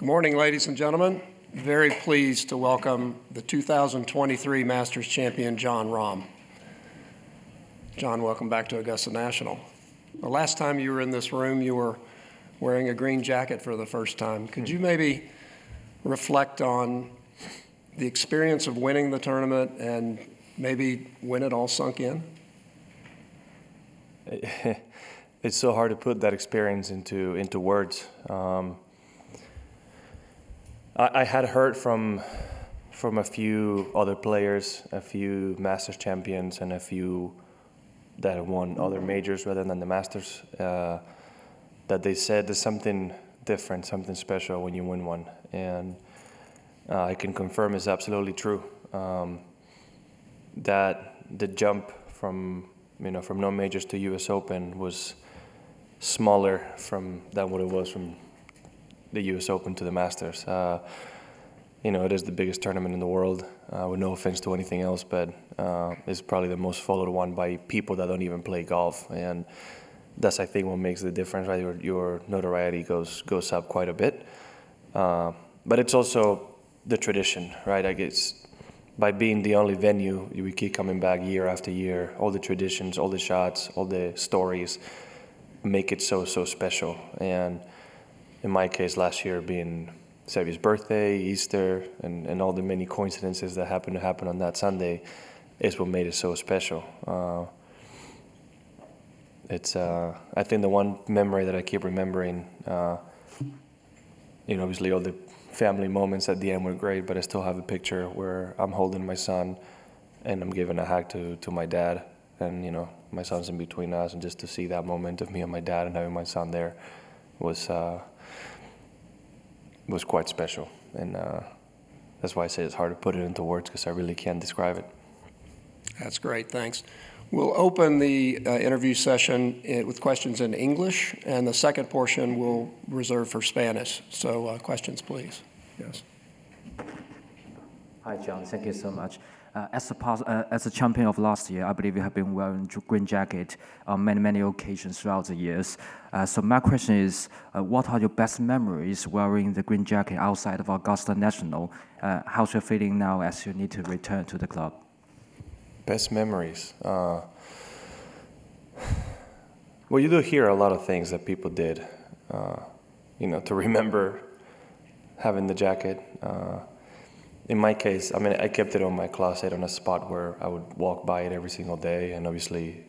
Good morning, ladies and gentlemen. Very pleased to welcome the 2023 Masters champion, John Rahm. John, welcome back to Augusta National. The last time you were in this room, you were wearing a green jacket for the first time. Could you maybe reflect on the experience of winning the tournament and maybe when it all sunk in? It's so hard to put that experience into into words. Um, I, I had heard from from a few other players, a few Masters champions, and a few that won other majors rather than the Masters, uh, that they said there's something different, something special when you win one, and uh, I can confirm it's absolutely true. Um, that the jump from you know from non majors to U.S. Open was smaller from than what it was from the U.S. Open to the Masters. Uh, you know, it is the biggest tournament in the world. Uh, with no offense to anything else, but uh, it's probably the most followed one by people that don't even play golf, and that's I think what makes the difference. Right, your, your notoriety goes goes up quite a bit, uh, but it's also the tradition, right? I guess by being the only venue, we keep coming back year after year. All the traditions, all the shots, all the stories make it so so special, and in my case last year being Sebi's birthday, Easter, and, and all the many coincidences that happened to happen on that Sunday is what made it so special. Uh, it's uh, I think the one memory that I keep remembering. Uh, you know, obviously all the family moments at the end were great, but I still have a picture where I'm holding my son, and I'm giving a hug to to my dad, and you know my son's in between us, and just to see that moment of me and my dad and having my son there was uh, was quite special. And uh, that's why I say it's hard to put it into words because I really can't describe it. That's great. Thanks. We'll open the uh, interview session uh, with questions in English, and the second portion we'll reserve for Spanish. So, uh, questions, please. Yes. Hi, John. Thank you so much. Uh, as, a uh, as a champion of last year, I believe you have been wearing green jacket on many, many occasions throughout the years. Uh, so my question is, uh, what are your best memories wearing the green jacket outside of Augusta National? Uh, how's your feeling now as you need to return to the club? Best memories? Uh, well, you do hear a lot of things that people did, you know, to remember having the jacket in my case, I mean, I kept it on my closet on a spot where I would walk by it every single day, and obviously,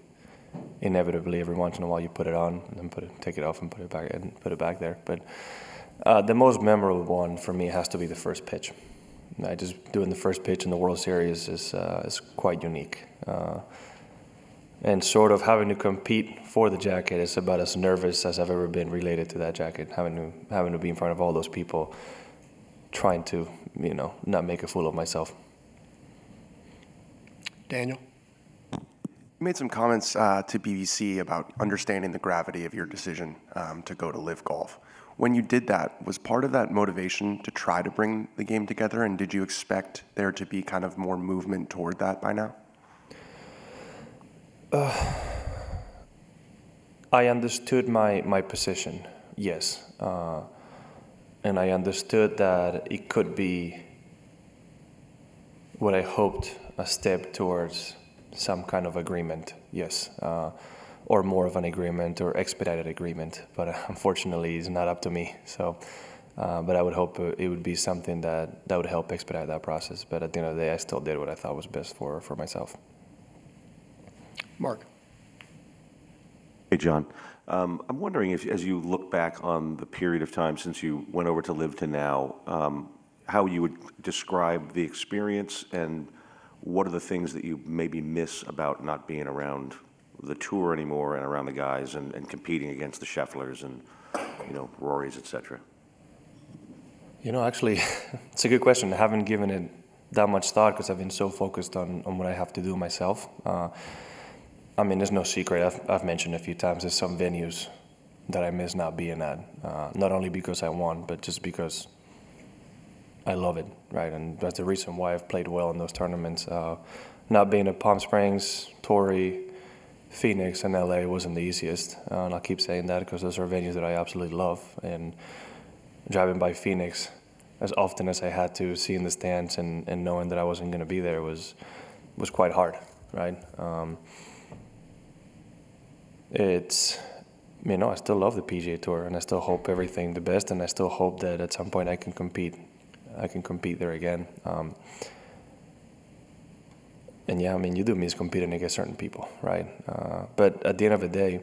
inevitably, every once in a while, you put it on and then put it, take it off and put it back and put it back there. But uh, the most memorable one for me has to be the first pitch. I just doing the first pitch in the World Series is uh, is quite unique, uh, and sort of having to compete for the jacket is about as nervous as I've ever been related to that jacket. Having to having to be in front of all those people trying to, you know, not make a fool of myself. Daniel? You made some comments uh, to BBC about understanding the gravity of your decision um, to go to live golf. When you did that, was part of that motivation to try to bring the game together, and did you expect there to be kind of more movement toward that by now? Uh, I understood my, my position, yes. Uh, and I understood that it could be what I hoped a step towards some kind of agreement, yes, uh, or more of an agreement or expedited agreement. But uh, unfortunately, it's not up to me. So, uh, but I would hope it would be something that, that would help expedite that process. But at the end of the day, I still did what I thought was best for, for myself. Mark. Hey, John. Um, I'm wondering if, as you look back on the period of time since you went over to live to now, um, how you would describe the experience and what are the things that you maybe miss about not being around the tour anymore and around the guys and, and competing against the Schefflers and, you know, Rory's, et cetera? You know, actually, it's a good question. I haven't given it that much thought because I've been so focused on, on what I have to do myself. Uh, I mean, there's no secret. I've, I've mentioned a few times there's some venues that I miss not being at, uh, not only because I won, but just because I love it, right? And that's the reason why I've played well in those tournaments. Uh, not being at Palm Springs, Torrey, Phoenix, and LA wasn't the easiest. Uh, and I will keep saying that because those are venues that I absolutely love. And driving by Phoenix as often as I had to, seeing the stands and, and knowing that I wasn't going to be there was was quite hard, right? Um, it's you know I still love the PGA Tour and I still hope everything the best and I still hope that at some point I can compete, I can compete there again. Um, and yeah, I mean, you do miss competing against certain people, right? Uh, but at the end of the day,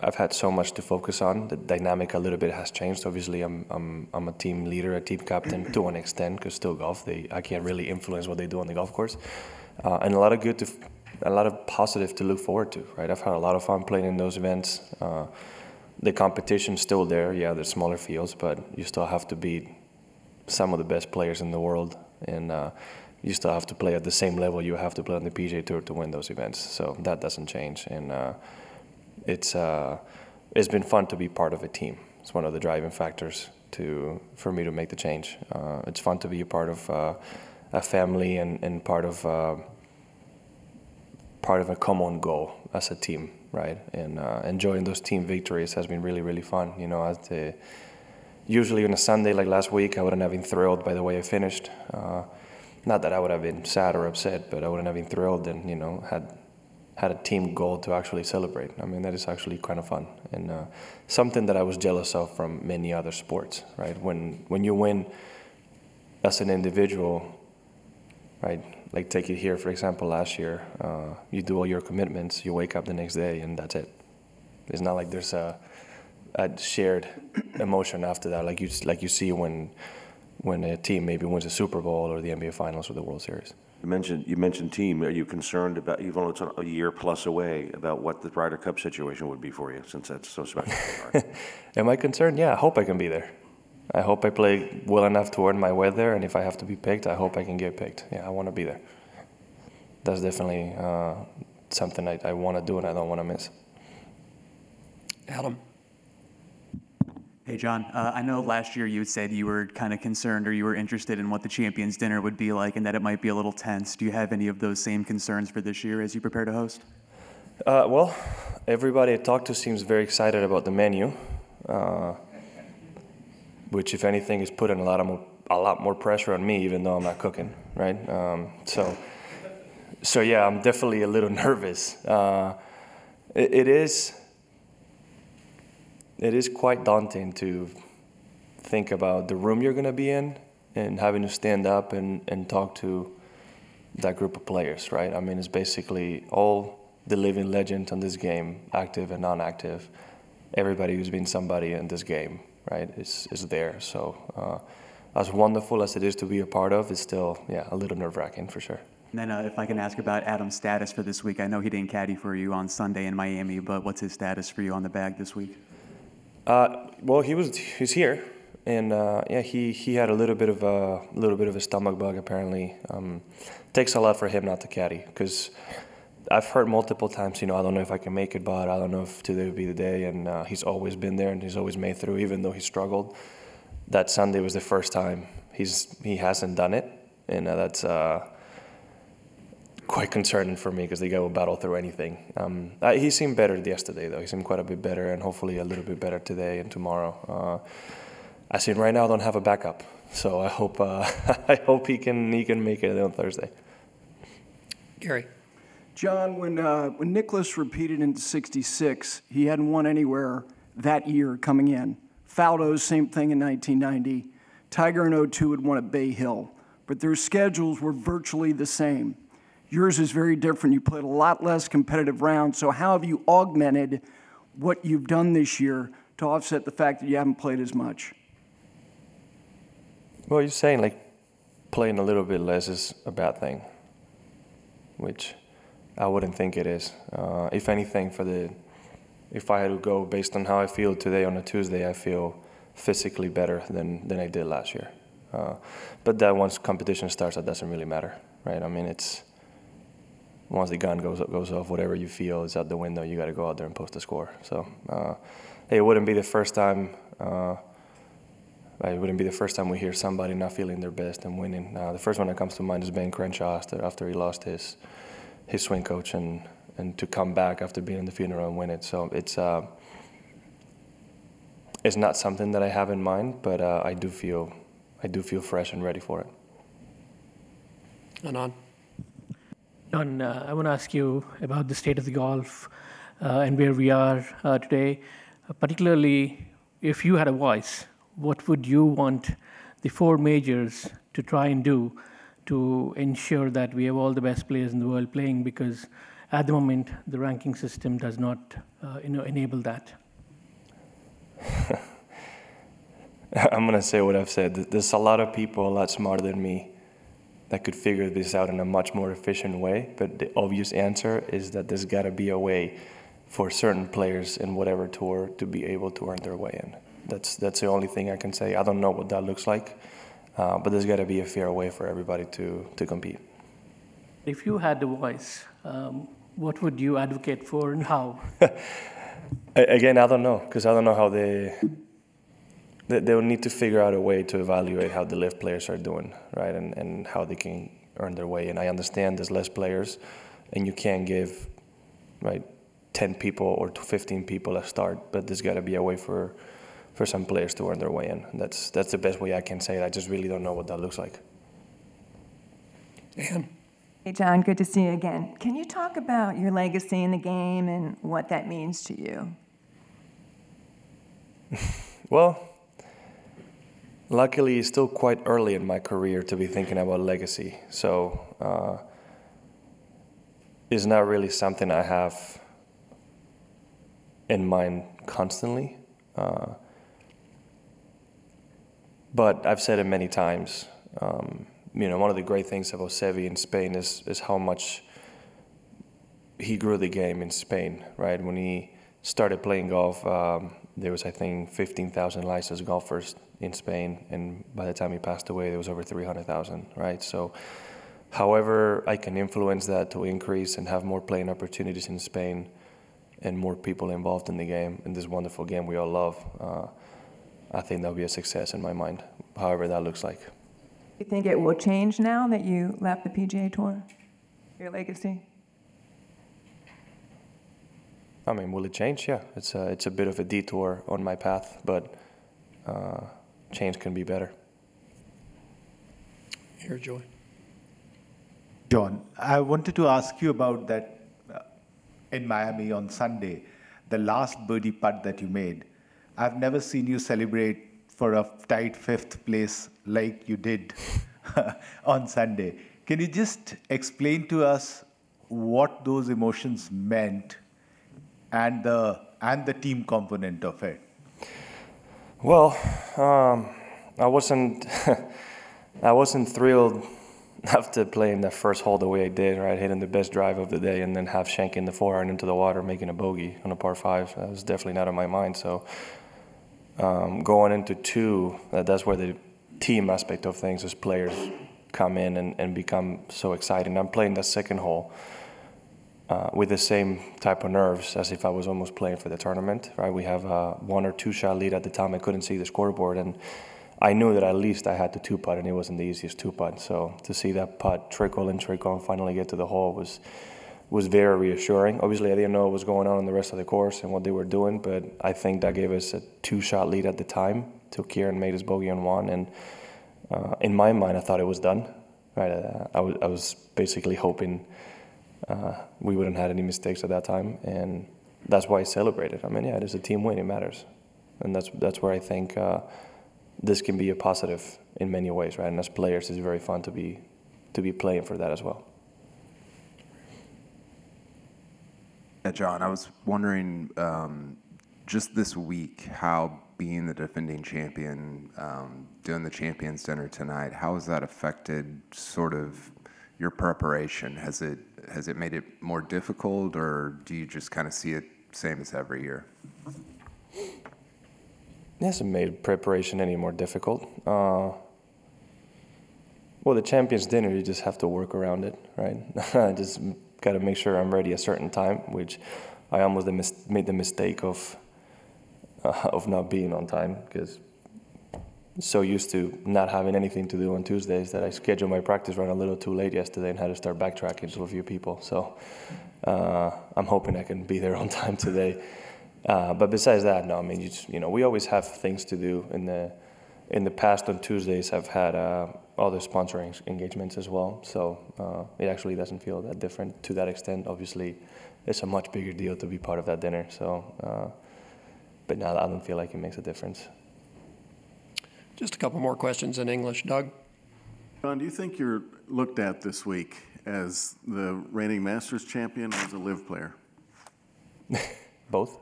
I've had so much to focus on. The dynamic a little bit has changed. Obviously, I'm I'm I'm a team leader, a team captain to an extent, because still golf, they I can't really influence what they do on the golf course, uh, and a lot of good to a lot of positive to look forward to, right? I've had a lot of fun playing in those events. Uh, the competition's still there. Yeah, there's smaller fields, but you still have to beat some of the best players in the world, and uh, you still have to play at the same level you have to play on the PJ Tour to win those events. So that doesn't change, and uh, it's uh, it's been fun to be part of a team. It's one of the driving factors to for me to make the change. Uh, it's fun to be a part of uh, a family and, and part of part of a common goal as a team, right? And uh, enjoying those team victories has been really, really fun. You know, the, usually on a Sunday like last week, I wouldn't have been thrilled by the way I finished. Uh, not that I would have been sad or upset, but I wouldn't have been thrilled and you know had had a team goal to actually celebrate. I mean, that is actually kind of fun and uh, something that I was jealous of from many other sports, right? When when you win as an individual, right? like take it here, for example, last year, uh, you do all your commitments, you wake up the next day, and that's it. It's not like there's a, a shared emotion after that, like you like you see when when a team maybe wins a Super Bowl or the NBA Finals or the World Series. You mentioned you mentioned team. Are you concerned about even though it's a year plus away about what the Ryder Cup situation would be for you since that's so special? Am I concerned? Yeah, I hope I can be there. I hope I play well enough to earn my way there, and if I have to be picked, I hope I can get picked. Yeah, I want to be there. That's definitely uh, something I, I want to do and I don't want to miss. Adam. Hey, John. Uh, I know last year you said you were kind of concerned or you were interested in what the Champions Dinner would be like and that it might be a little tense. Do you have any of those same concerns for this year as you prepare to host? Uh, well, everybody I talked to seems very excited about the menu. Uh, which if anything is putting a lot of more, a lot more pressure on me, even though I'm not cooking, right? Um, so, so yeah, I'm definitely a little nervous. Uh, it, it is, it is quite daunting to think about the room you're going to be in and having to stand up and, and talk to that group of players, right? I mean, it's basically all the living legend on this game, active and non active, everybody who's been somebody in this game right, is, is there. So uh, as wonderful as it is to be a part of, it's still, yeah, a little nerve wracking for sure. And then uh, if I can ask about Adam's status for this week, I know he didn't caddy for you on Sunday in Miami, but what's his status for you on the bag this week? Uh, well, he was he's here, and uh, yeah, he, he had a little bit of a little bit of a stomach bug apparently. Um, takes a lot for him not to caddy because I've heard multiple times, you know, I don't know if I can make it, but I don't know if today would be the day. And uh, he's always been there and he's always made through, even though he struggled. That Sunday was the first time he's he hasn't done it, and uh, that's uh, quite concerning for me because the guy will battle through anything. Um, I, he seemed better yesterday though. He seemed quite a bit better, and hopefully a little bit better today and tomorrow. Uh, I see right now I don't have a backup, so I hope uh, I hope he can he can make it on Thursday. Gary. John, when, uh, when Nicholas repeated in 66, he hadn't won anywhere that year coming in. Faldo, same thing in 1990. Tiger in 02 had won at Bay Hill, but their schedules were virtually the same. Yours is very different. You played a lot less competitive rounds, so how have you augmented what you've done this year to offset the fact that you haven't played as much? Well, you're saying like playing a little bit less is a bad thing, which I wouldn't think it is. Uh, if anything, for the if I had to go based on how I feel today on a Tuesday, I feel physically better than than I did last year. Uh, but that once competition starts, that doesn't really matter, right? I mean, it's once the gun goes goes off, whatever you feel is out the window. You got to go out there and post a score. So, uh, it wouldn't be the first time. Uh, it wouldn't be the first time we hear somebody not feeling their best and winning. Uh, the first one that comes to mind is Ben Crenshaw after, after he lost his his swing coach and and to come back after being in the funeral and win it. So it's uh, it's not something that I have in mind, but uh, I do feel I do feel fresh and ready for it. Anand. Don, uh, I want to ask you about the state of the golf uh, and where we are uh, today. Uh, particularly, if you had a voice, what would you want the four majors to try and do to ensure that we have all the best players in the world playing because at the moment the ranking system does not uh, you know, enable that. I'm going to say what I've said. There's a lot of people a lot smarter than me that could figure this out in a much more efficient way, but the obvious answer is that there's got to be a way for certain players in whatever tour to be able to earn their way in. That's, that's the only thing I can say. I don't know what that looks like. Uh, but there's got to be a fair way for everybody to, to compete. If you had the voice, um, what would you advocate for and how? Again, I don't know, because I don't know how they, they, they will need to figure out a way to evaluate how the left players are doing, right, and, and how they can earn their way. And I understand there's less players, and you can't give, right, 10 people or 15 people a start, but there's got to be a way for for some players to earn their way in. That's that's the best way I can say it. I just really don't know what that looks like. Dan. Hey John, good to see you again. Can you talk about your legacy in the game and what that means to you? well, luckily, it's still quite early in my career to be thinking about legacy. So uh, it's not really something I have in mind constantly. Uh, but I've said it many times. Um, you know, one of the great things about Sevi in Spain is, is how much he grew the game in Spain, right? When he started playing golf, um, there was, I think, 15,000 licensed golfers in Spain. And by the time he passed away, there was over 300,000, right? So however I can influence that to increase and have more playing opportunities in Spain and more people involved in the game, in this wonderful game we all love, uh, I think that'll be a success in my mind, however that looks like. You think it will change now that you left the PGA Tour, your legacy? I mean, will it change? Yeah, it's a, it's a bit of a detour on my path, but uh, change can be better. Here, Joy. John, I wanted to ask you about that uh, in Miami on Sunday, the last birdie putt that you made. I've never seen you celebrate for a tight fifth place like you did on Sunday. Can you just explain to us what those emotions meant and the, and the team component of it? Well, um, I wasn't I wasn't thrilled after playing that first hole the way I did, right? Hitting the best drive of the day and then half shanking the four iron into the water, making a bogey on a par five. That was definitely not on my mind. So um, going into two, that's where the team aspect of things as players come in and, and become so exciting. I'm playing that second hole uh, with the same type of nerves as if I was almost playing for the tournament. Right, we have a uh, one or two shot lead at the time. I couldn't see the scoreboard, and I knew that at least I had the two putt, and it wasn't the easiest two putt. So to see that putt trickle and trickle and finally get to the hole was was very reassuring. Obviously, I didn't know what was going on in the rest of the course and what they were doing, but I think that gave us a two-shot lead at the time. Till Kieran made his bogey on one, and uh, in my mind, I thought it was done. Right, uh, I, was basically hoping uh, we wouldn't had any mistakes at that time, and that's why I celebrated. I mean, yeah, it is a team win; it matters, and that's that's where I think uh, this can be a positive in many ways, right? And as players, it's very fun to be to be playing for that as well. Yeah, John, I was wondering um, just this week how being the defending champion, um, doing the champions dinner tonight, how has that affected sort of your preparation? Has it has it made it more difficult, or do you just kind of see it same as every year? It hasn't made preparation any more difficult. Uh, well, the champions dinner, you just have to work around it, right? just got to make sure I'm ready a certain time, which I almost made the mistake of uh, of not being on time because so used to not having anything to do on Tuesdays that I scheduled my practice run a little too late yesterday and had to start backtracking to a few people. So uh, I'm hoping I can be there on time today. Uh, but besides that, no, I mean, you, just, you know, we always have things to do in the in the past on Tuesdays, I've had uh, other sponsoring engagements as well. So uh, it actually doesn't feel that different to that extent. Obviously, it's a much bigger deal to be part of that dinner. So, uh, but now I don't feel like it makes a difference. Just a couple more questions in English, Doug. John, do you think you're looked at this week as the reigning Masters champion or as a live player? Both.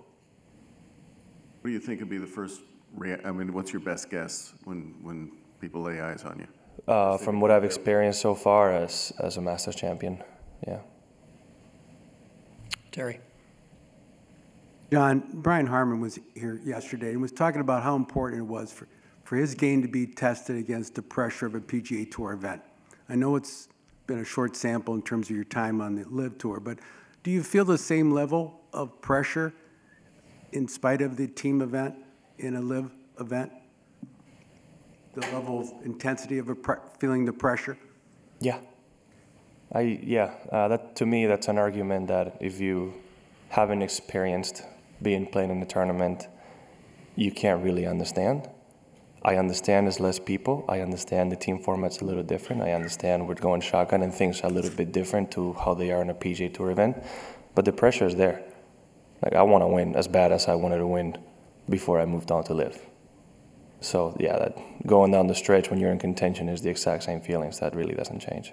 What do you think would be the first I mean, what's your best guess when, when people lay eyes on you? Uh, from what I've experienced so far as, as a Masters champion, yeah. Terry. John, Brian Harmon was here yesterday and was talking about how important it was for, for his game to be tested against the pressure of a PGA Tour event. I know it's been a short sample in terms of your time on the Live Tour, but do you feel the same level of pressure in spite of the team event? in a live event? The level of intensity of feeling the pressure? Yeah. I, yeah, uh, that to me, that's an argument that if you haven't experienced being played in a tournament, you can't really understand. I understand there's less people. I understand the team format's a little different. I understand we're going shotgun and things are a little bit different to how they are in a PGA Tour event. But the pressure is there. Like, I want to win as bad as I wanted to win before I moved on to live. So yeah, that going down the stretch when you're in contention is the exact same feelings. That really doesn't change.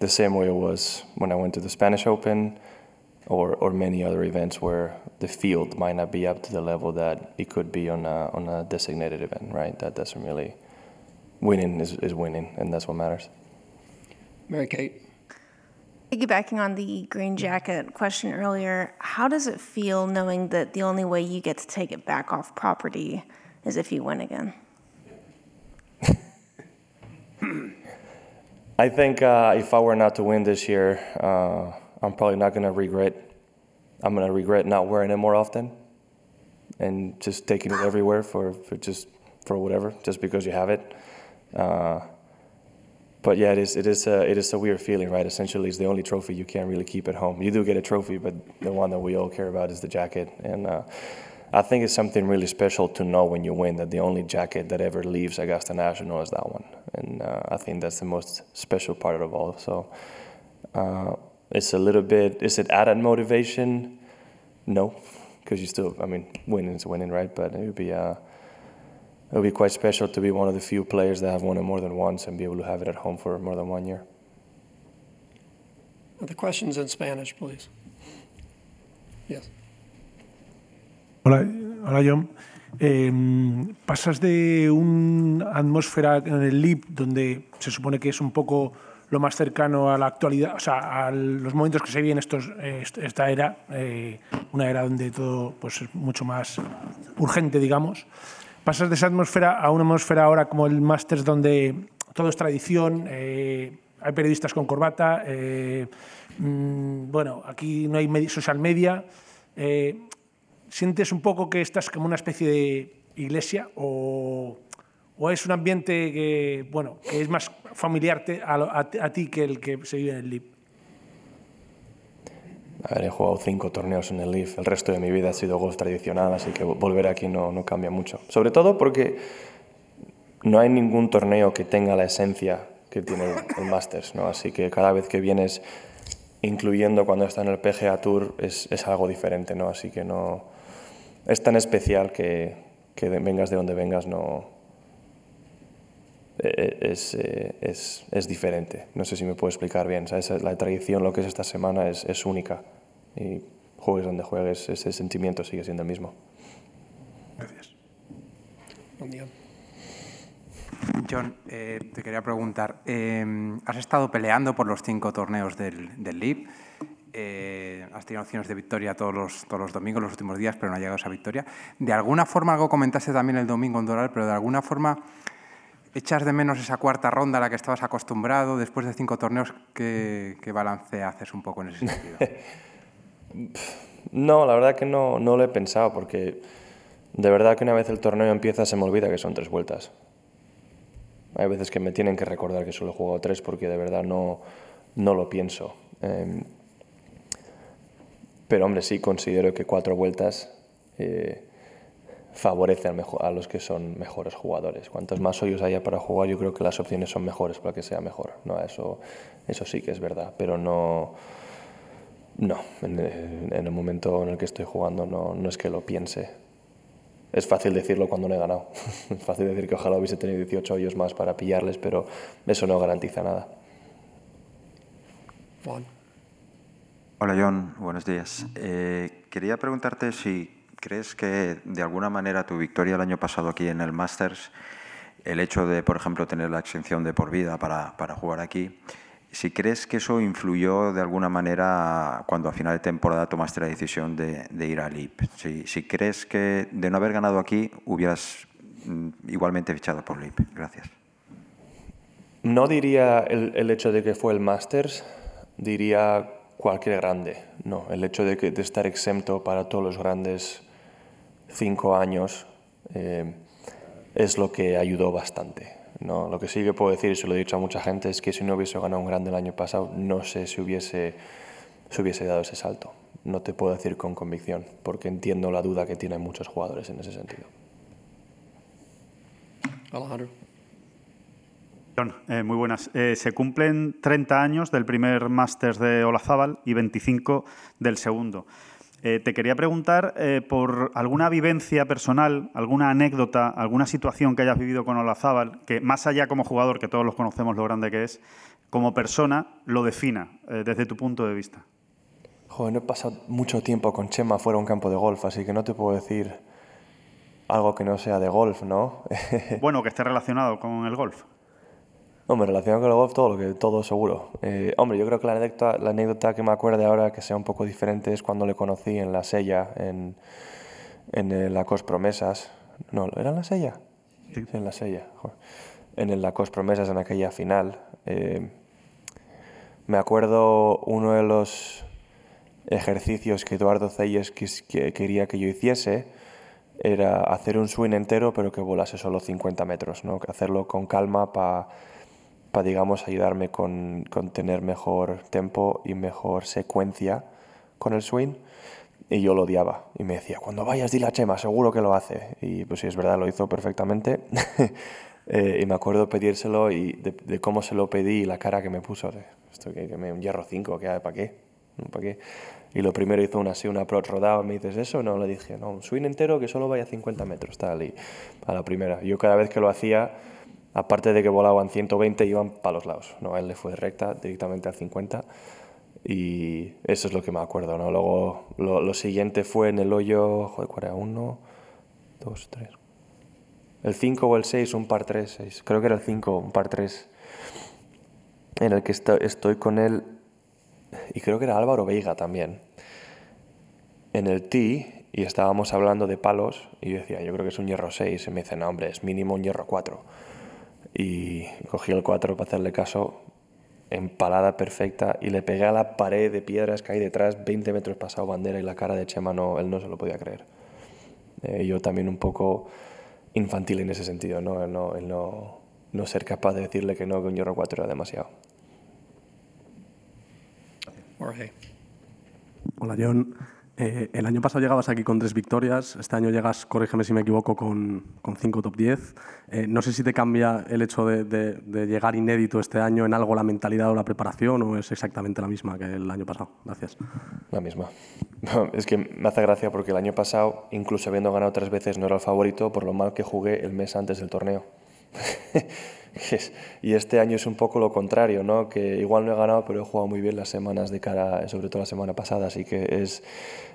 The same way it was when I went to the Spanish Open or, or many other events where the field might not be up to the level that it could be on a, on a designated event, right? That doesn't really, winning is, is winning and that's what matters. Mary Kate, Piggybacking on the green jacket question earlier, how does it feel knowing that the only way you get to take it back off property is if you win again? I think uh, if I were not to win this year, uh, I'm probably not going to regret. I'm going to regret not wearing it more often and just taking it everywhere for, for just for whatever, just because you have it. Uh, but yeah, it is it is a, it is a weird feeling, right? Essentially, it's the only trophy you can really keep at home. You do get a trophy, but the one that we all care about is the jacket, and uh, I think it's something really special to know when you win that the only jacket that ever leaves Augusta National is that one, and uh, I think that's the most special part of all. So uh, it's a little bit is it added motivation? No, because you still I mean winning is winning, right? But it would be. Uh, it'll be quite special to be one of the few players that have won it more than once and be able to have it at home for more than one year. The questions in Spanish, please. Yes. Hola, hola John. Eh, pasas de una atmósfera en el LIB donde se supone que es un poco lo más cercano a la actualidad, o sea, a los momentos que se viven estos, esta era, eh, una era donde todo pues, es mucho más urgente, digamos pasas de esa atmósfera a una atmósfera ahora como el Masters donde todo es tradición, eh, hay periodistas con corbata, eh, mm, bueno, aquí no hay social media. Eh, ¿Sientes un poco que estás como una especie de iglesia o, es un ambiente que, bueno, es más familiar a, ti que el que se vive en el lip he jugado cinco torneos en el Leaf, el resto de mi vida ha sido golf tradicional, así que volver aquí no, no cambia mucho. Sobre todo porque no hay ningún torneo que tenga la esencia que tiene el Masters, ¿no? Así que cada vez que vienes, incluyendo cuando está en el PGA Tour, es, es algo diferente, ¿no? Así que no... Es tan especial que, que vengas de donde vengas, no... E, e, es, e, es, es diferente. No sé si me puedo explicar bien. ¿sabes? La tradición, lo que es esta semana, es, es única y juegues donde juegues, ese sentimiento sigue siendo el mismo. Gracias. Buen día. John, eh, te quería preguntar, em, has estado peleando por los cinco torneos del, del LIB, eh, has tenido opciones de victoria todos los, todos los domingos, los últimos días, pero no ha llegado esa victoria. De alguna forma, algo comentaste también el domingo en Doral, pero de alguna forma echas de menos esa cuarta ronda a la que estabas acostumbrado después de cinco torneos, ¿qué, qué balance haces un poco en ese sentido? No, la verdad que no, no lo he pensado porque de verdad que una vez el torneo empieza se me olvida que son tres vueltas. Hay veces que me tienen que recordar que solo he jugado tres porque de verdad no, no lo pienso. Em, pero hombre, sí considero que cuatro vueltas favorecen eh, favorece a, los que son mejores jugadores. Cuantos más hoyos haya para jugar, yo creo que las opciones son mejores para que sea mejor. ¿no? Eso, eso sí que es verdad, pero no no, eh, en, el momento en el que estoy jugando no, no es que lo piense. Es fácil decirlo cuando no he ganado. es fácil decir que ojalá hubiese tenido 18 hoyos más para pillarles, pero eso no garantiza nada. Hola John, buenos días. Eh, quería preguntarte si crees que de alguna manera tu victoria el año pasado aquí en el Masters, el hecho de, por ejemplo, tener la exención de por vida para, para jugar aquí, si crees que eso influyó de alguna manera cuando a final de temporada tomaste la decisión de, ir al LIP, Si, crees que de no haber ganado aquí hubieras mm, igualmente fichado por LIP. Gracias. No diría el, hecho de que fue el Masters, diría cualquier grande. No, el hecho de, estar exento para todos los grandes cinco años eh, es lo que ayudó bastante. No, lo que sí que puedo decir, y se lo he dicho a mucha gente, es que si no hubiese ganado un grande el año pasado, no sé si hubiese, hubiese dado ese salto. No te puedo decir con convicción, porque entiendo la duda que tienen muchos jugadores en ese sentido. Alejandro. Eh, muy buenas. Eh, se cumplen 30 años del primer máster de Olazábal y 25 del segundo. Eh, te quería preguntar eh, por alguna vivencia personal, alguna anécdota, alguna situación que hayas vivido con Olazábal, que más allá como jugador, que todos los conocemos lo grande que es, como persona lo defina eh, desde tu punto de vista. Joder, no he pasado mucho tiempo con Chema fuera de un campo de golf, así que no te puedo decir algo que no sea de golf, ¿no? bueno, que esté relacionado con el golf no Hombre, relaciono con el golf, todo lo que todo seguro. Eh, hombre, yo creo que la anécdota, la anécdota que me acuerdo ahora que sea un poco diferente es cuando le conocí en la sella, en, en el eh, Lacos Promesas. No, ¿era en la sella? en la sella. En el Lacos Promesas, en aquella final. Eh, me acuerdo uno de los ejercicios que Eduardo Celles quería que yo hiciese era hacer un swing entero pero que volase solo 50 metros, ¿no? Hacerlo con calma para para, digamos, ayudarme con, con, tener mejor tempo y mejor secuencia con el swing. Y yo lo odiaba. Y me decía, cuando vayas, di la chema, seguro que lo hace. Y pues sí, es verdad, lo hizo perfectamente. Eh, y me acuerdo pedírselo y de, cómo se lo pedí y la cara que me puso. esto que, me, un hierro 5, ¿para qué? ¿Para qué? Y lo primero hizo una así, una approach rodado... me dices eso, no, le dije, no, un swing entero que solo vaya a 50 metros, tal, y a la primera. Yo cada vez que lo hacía aparte de que volaban 120, iban para los lados. ¿no? Él le fue recta directamente al 50 y eso es lo que me acuerdo. ¿no? Luego lo, siguiente fue en el hoyo, joder, ¿cuál era? 1, 2, 3. El 5 o el 6, un par 3, 6. Creo que era el 5, un par 3, en el que estoy, con él y creo que era Álvaro Veiga también. En el T y estábamos hablando de palos y yo decía, yo creo que es un hierro 6. Y me dicen, no, hombre, es mínimo un hierro 4 y cogí el 4 para hacerle caso, empalada perfecta y le pegué a la pared de piedras que hay detrás, 20 metros pasado bandera y la cara de Chema no, él no se lo podía creer. Eh, yo también un poco infantil en ese sentido, ¿no? no, no, ser capaz de decirle que no, que un Euro 4 era demasiado. Jorge. Hola, John. Eh, el año pasado llegabas aquí con tres victorias, este año llegas, corrígeme si me equivoco, con, cinco top 10. Eh, no sé si te cambia el hecho de, llegar inédito este año en algo la mentalidad o la preparación o es exactamente la misma que el año pasado. Gracias. La misma. es que me hace gracia porque el año pasado, incluso habiendo ganado tres veces, no era el favorito por lo mal que jugué el mes antes del torneo. y este año es un poco lo contrario, ¿no? que igual no he ganado, pero he jugado muy bien las semanas de cara, sobre todo la semana pasada, así que es,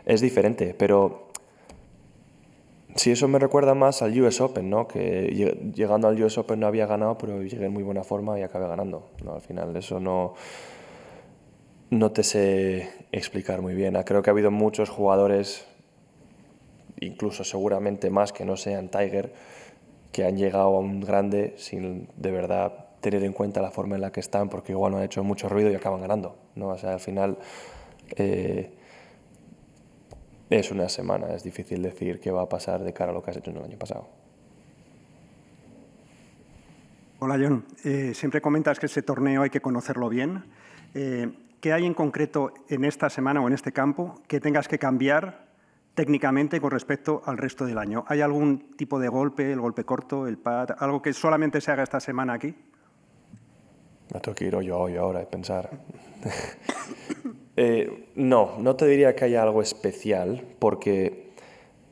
es diferente, pero Sí, eso me recuerda más al US Open, ¿no? Que llegando al US Open no había ganado, pero llegué en muy buena forma y acabé ganando. ¿no? Al final, eso no, no te sé explicar muy bien. Creo que ha habido muchos jugadores, incluso seguramente más que no sean Tiger, que han llegado a un grande sin de verdad tener en cuenta la forma en la que están, porque igual no han hecho mucho ruido y acaban ganando. ¿no? O sea, al final eh, es una semana, es difícil decir qué va a pasar de cara a lo que has hecho en el año pasado. Hola John, eh, siempre comentas que ese torneo hay que conocerlo bien. Eh, ¿Qué hay en concreto en esta semana o en este campo que tengas que cambiar técnicamente con respecto al resto del año. ¿Hay algún tipo de golpe, el golpe corto, el pad, algo que solamente se haga esta semana aquí? No tengo que ir yo hoy ahora y pensar. Eh, no, no te diría que haya algo especial porque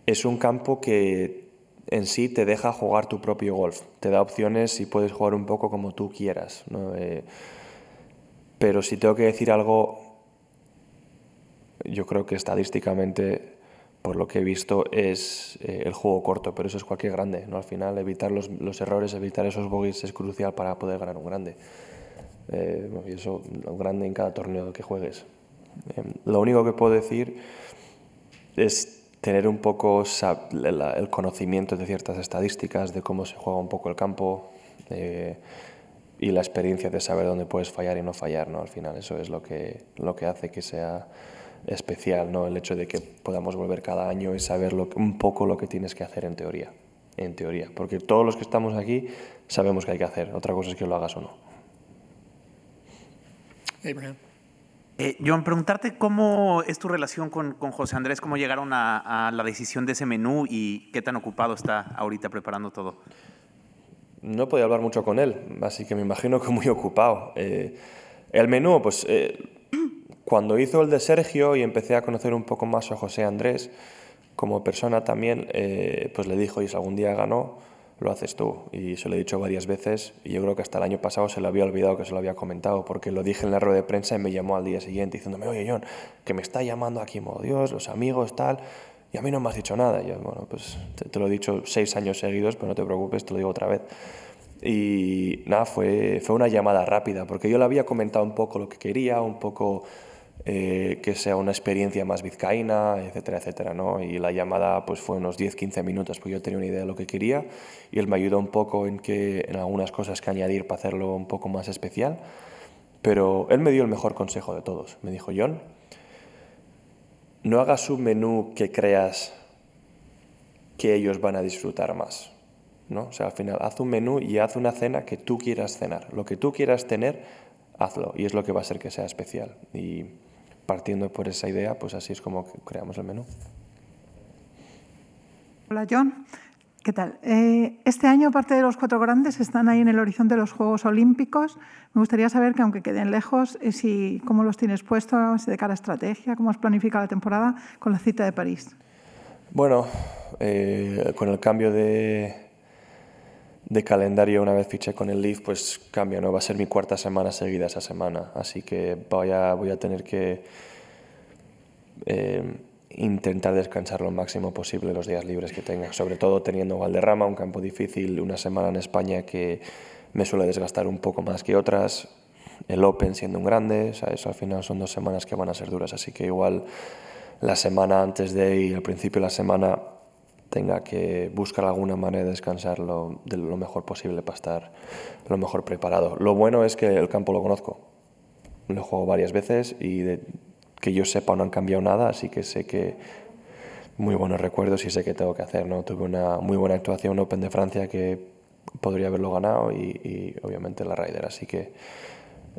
es un campo que en sí te deja jugar tu propio golf. Te da opciones y puedes jugar un poco como tú quieras. Eh, pero si tengo que decir algo, yo creo que estadísticamente por lo que he visto, es eh, el juego corto, pero eso es cualquier grande. ¿no? Al final, evitar los, errores, evitar esos bogies es crucial para poder ganar un grande. Eh, y eso, un grande en cada torneo que juegues. Em, lo único que puedo decir es tener un poco el conocimiento de ciertas estadísticas, de cómo se juega un poco el campo eh, y la experiencia de saber dónde puedes fallar y no fallar. ¿no? Al final, eso es lo que, lo que hace que sea especial, ¿no? El hecho de que podamos volver cada año y saber un poco lo que tienes que hacer en teoría. En teoría. Porque todos los que estamos aquí sabemos que hay que hacer. Otra cosa es que lo hagas o no. Abraham. Eh, John, preguntarte cómo es tu relación con, con José Andrés, cómo llegaron a, la decisión de ese menú y qué tan ocupado está ahorita preparando todo. No podía hablar mucho con él, así que me imagino que muy ocupado. Eh, el menú, pues eh, cuando hizo el de Sergio y empecé a conocer un poco más a José Andrés como persona también, eh, pues le dijo, y si algún día ganó, lo haces tú. Y se lo he dicho varias veces y yo creo que hasta el año pasado se lo había olvidado que se lo había comentado porque lo dije en la rueda de prensa y me llamó al día siguiente diciéndome, oye John, que me está llamando aquí, modo Dios, los amigos, tal. Y a mí no me has dicho nada. Y yo, bueno, pues te, lo he dicho seis años seguidos, pero no te preocupes, te lo digo otra vez. Y nada, fue, fue una llamada rápida, porque yo le había comentado un poco lo que quería, un poco eh, que sea una experiencia más vizcaína, etcétera, etcétera, ¿no? Y la llamada pues fue unos 10-15 minutos, pues yo tenía una idea de lo que quería y él me ayudó un poco en, que, en algunas cosas que añadir para hacerlo un poco más especial, pero él me dio el mejor consejo de todos. Me dijo, John, no hagas un menú que creas que ellos van a disfrutar más. ¿no? O sea, al final, haz un menú y haz una cena que tú quieras cenar. Lo que tú quieras tener, hazlo. Y es lo que va a ser que sea especial. Y partiendo por esa idea, pues así es como creamos el menú. Hola John, ¿qué tal? Eh, este año parte de los cuatro grandes están ahí en el horizonte de los Juegos Olímpicos. Me gustaría saber que aunque queden lejos, eh, si, cómo los tienes puestos de cara a estrategia, cómo has planificado la temporada con la cita de París. Bueno, eh, con el cambio de, de calendario una vez fiché con el Leaf, pues cambia, ¿no? Va a ser mi cuarta semana seguida esa semana, así que voy a, voy a tener que eh, intentar descansar lo máximo posible los días libres que tenga, sobre todo teniendo Valderrama, un campo difícil, una semana en España que me suele desgastar un poco más que otras, el Open siendo un grande, o eso al final son dos semanas que van a ser duras, así que igual la semana antes de y al principio de la semana tenga que buscar alguna manera de descansar de lo mejor posible para estar lo mejor preparado. Lo bueno es que el campo lo conozco. Lo juego varias veces y que yo sepa no han cambiado nada, así que sé que muy buenos recuerdos y sé que tengo que hacer. ¿no? Tuve una muy buena actuación en Open de Francia que podría haberlo ganado y, obviamente la Ryder, así que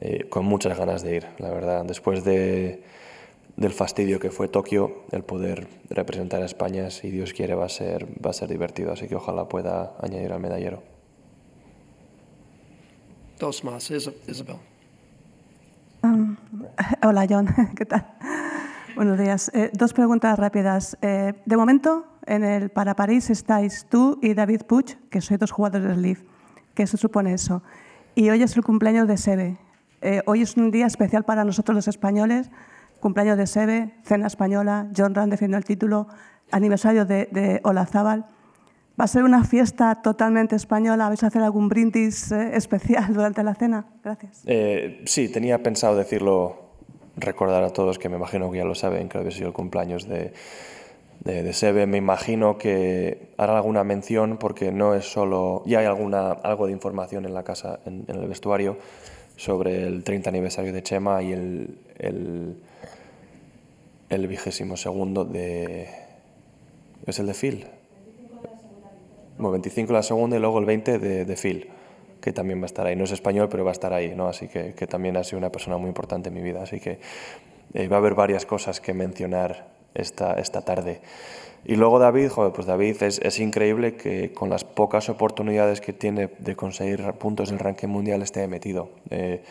eh, con muchas ganas de ir, la verdad. Después de del fastidio que fue Tokio, el poder representar a España, si Dios quiere, va a ser, va a ser divertido. Así que ojalá pueda añadir al medallero. Dos más, Isabel. Um, hola, John, ¿qué tal? Buenos días. Eh, dos preguntas rápidas. Eh, de momento, en el para París estáis tú y David Puch, que sois dos jugadores del Leaf. ¿Qué se supone eso? Y hoy es el cumpleaños de Sebe. Eh, hoy es un día especial para nosotros los españoles cumpleaños de Seve, cena española, John Rand defiende el título, aniversario de, de Olazábal. ¿Va a ser una fiesta totalmente española? ¿Vais a hacer algún brindis eh, especial durante la cena? Gracias. Eh, sí, tenía pensado decirlo, recordar a todos que me imagino que ya lo saben, creo que ha sido el cumpleaños de, de, Me imagino que hará alguna mención porque no es solo... Ya hay alguna, algo de información en la casa, en, el vestuario, sobre el 30 aniversario de Chema y el el vigésimo segundo de... ¿Es el de Phil? 25 25 la segunda y luego el 20 de, Phil, que también va a estar ahí. No es español, pero va a estar ahí, ¿no? Así que, también ha sido una persona muy importante en mi vida. Así que eh, va a haber varias cosas que mencionar esta, esta tarde. Y luego David, joder, pues David es, increíble que con las pocas oportunidades que tiene de conseguir puntos en el ranking mundial esté metido. Eh,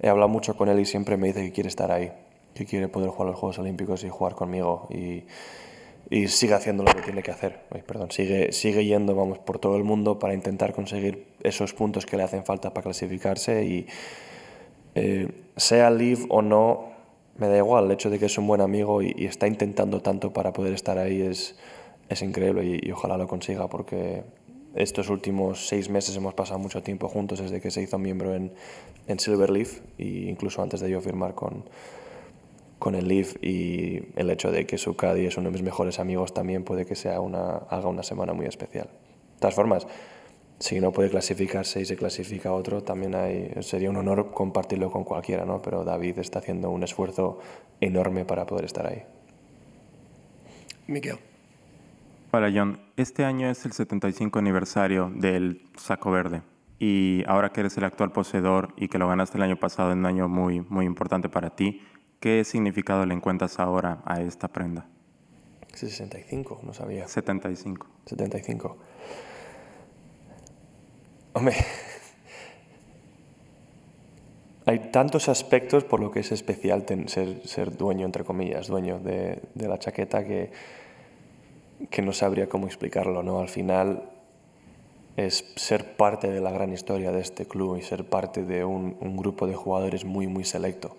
he hablado mucho con él y siempre me dice que quiere estar ahí que quiere poder jugar los Juegos Olímpicos y jugar conmigo y, sigue haciendo lo que tiene que hacer. Perdón, sigue, sigue yendo, vamos, por todo el mundo para intentar conseguir esos puntos que le hacen falta para clasificarse y eh, sea live o no, me da igual. El hecho de que es un buen amigo y, está intentando tanto para poder estar ahí es, es increíble y, ojalá lo consiga porque estos últimos seis meses hemos pasado mucho tiempo juntos desde que se hizo miembro en, en Silverleaf e incluso antes de yo firmar con, con el Leaf y el hecho de que su sucadi es uno de mis mejores amigos también puede que sea una, haga una semana muy especial. De todas formas, si no puede clasificarse y se clasifica otro, también sería un honor compartirlo con cualquiera, ¿no? pero David está haciendo un esfuerzo enorme para poder estar ahí. Miguel. Hola John, este año es el 75 aniversario del Saco Verde y ahora que eres el actual poseedor y que lo ganaste el año pasado, es un año muy, muy importante para ti. ¿Qué significado le encuentras ahora a esta prenda? 65, no sabía. 75. 75. Hombre, hay tantos aspectos por lo que es especial ser, dueño, entre comillas, dueño de, la chaqueta que, que, no sabría cómo explicarlo, ¿no? Al final es ser parte de la gran historia de este club y ser parte de un, un grupo de jugadores muy, muy selecto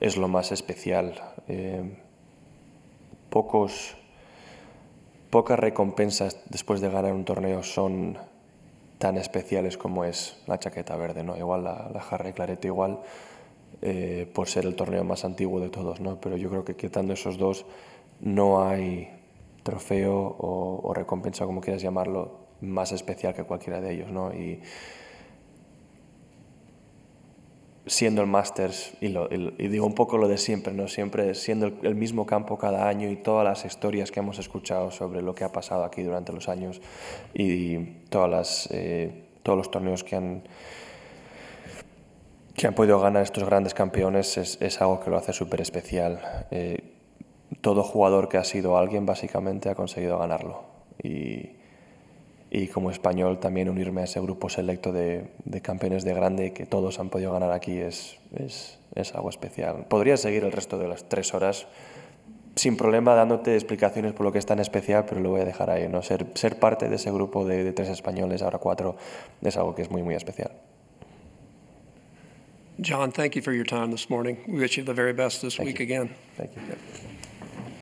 es lo más especial. Eh, pocos, pocas recompensas después de ganar un torneo son tan especiales como es la chaqueta verde, ¿no? Igual la, jarra y Claret, igual eh, por ser el torneo más antiguo de todos, Pero yo creo que quitando esos dos no hay trofeo o, recompensa, como quieras llamarlo, más especial que cualquiera de ellos, siendo el Masters, y, digo un poco lo de siempre, ¿no? Siempre siendo el, mismo campo cada año y todas las historias que hemos escuchado sobre lo que ha pasado aquí durante los años y, todas eh, todos los torneos que han, que han podido ganar estos grandes campeones es, algo que lo hace súper especial. Eh, todo jugador que ha sido alguien básicamente ha conseguido ganarlo y como español también unirme a ese grupo selecto de, de campeones de grande que todos han podido ganar aquí es, es, es, algo especial. Podría seguir el resto de las tres horas sin problema dándote explicaciones por lo que es tan especial, pero lo voy a dejar ahí. ¿no? Ser, ser parte de ese grupo de, tres españoles, ahora cuatro, es algo que es muy, muy especial. John, thank you for your time this morning. wish you the very best this week again.